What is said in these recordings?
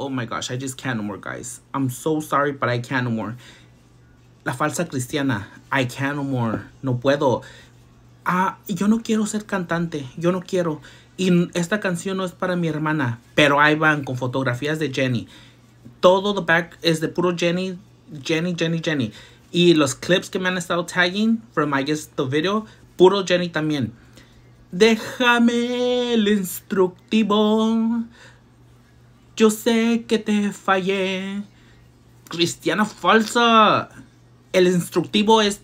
oh my gosh, I just can't no more, guys. I'm so sorry, but I can't no more. La falsa cristiana, I can't no more, no puedo. Ah, yo no quiero ser cantante, yo no quiero. Y esta canción no es para mi hermana, pero ahí van con fotografías de Jenny. Todo the back es de puro Jenny, Jenny, Jenny, Jenny. Y los clips que me han estado tagging from I guess the video, puro Jenny también. Déjame el instructivo yo sé que te fallé. Cristiana falsa. El instructivo es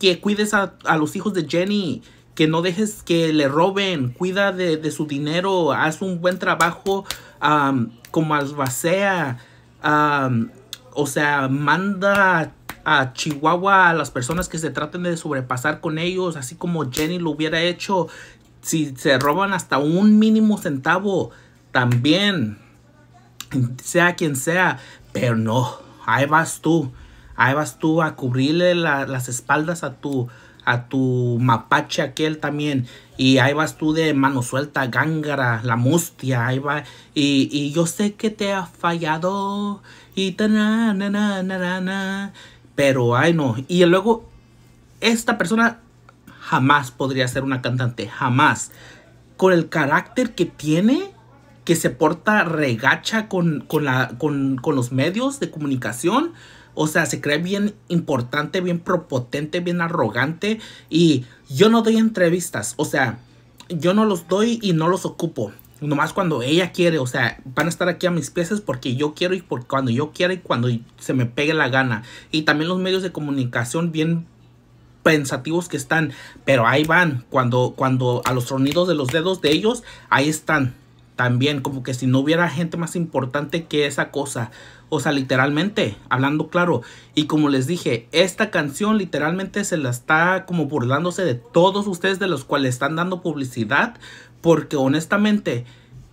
que cuides a, los hijos de Jenny. Que no dejes que le roben. Cuida de, su dinero. Haz un buen trabajo como albacea. o sea, manda a Chihuahua a las personas que se traten de sobrepasar con ellos, así como Jenny lo hubiera hecho. Si se roban hasta un mínimo centavo, también sea quien sea, pero no, ahí vas tú, ahí vas tú a cubrirle las espaldas a tu, a tu mapache aquel también. Y ahí vas tú de mano suelta, gángara, la mustia, ahí va. Y, yo sé que te ha fallado. Y Pero ay no. Y luego, esta persona jamás podría ser una cantante. Jamás. Con el carácter que tiene que se porta regacha con, la, con, los medios de comunicación. O sea, se cree bien importante, bien propotente, bien arrogante. Y yo no doy entrevistas. O sea, yo no los doy y no los ocupo. Nomás cuando ella quiere. O sea, van a estar aquí a mis pies porque yo quiero y cuando yo quiera y cuando se me pegue la gana. Y también los medios de comunicación bien pensativos que están. Pero ahí van. Cuando, cuando a los sonidos de los dedos de ellos, ahí están también como que si no hubiera gente más importante que esa cosa. O sea, literalmente, hablando claro. Y como les dije, esta canción literalmente se la está como burlándose de todos ustedes de los cuales están dando publicidad. Porque honestamente,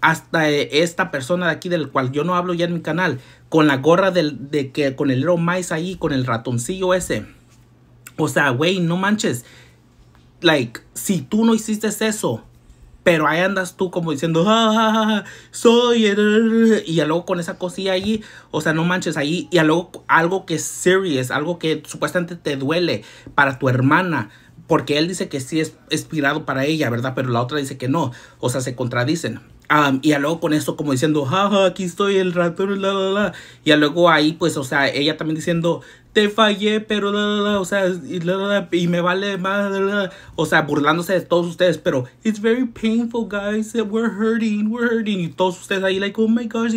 hasta eh, esta persona de aquí del cual yo no hablo ya en mi canal, con la gorra del, de que con el Little Mice ahí, con el ratoncillo ese. O sea, güey, no manches. Like, si tú no hiciste eso, pero ahí andas tú como diciendo, ah, soy el... Y luego con esa cosilla ahí, o sea, no manches ahí. Y luego algo que es serious, algo que supuestamente te duele para tu hermana. Porque él dice que sí es inspirado para ella, ¿verdad? Pero la otra dice que no. O sea, se contradicen. Um, y luego con eso como diciendo, jaja, aquí estoy el ratón, la, la, Y luego ahí, pues, o sea, ella también diciendo, te fallé, pero la, o sea, y, me vale más, o sea, burlándose de todos ustedes, pero it's very painful, guys, we're hurting, we're hurting, y todos ustedes ahí, like, oh my gosh.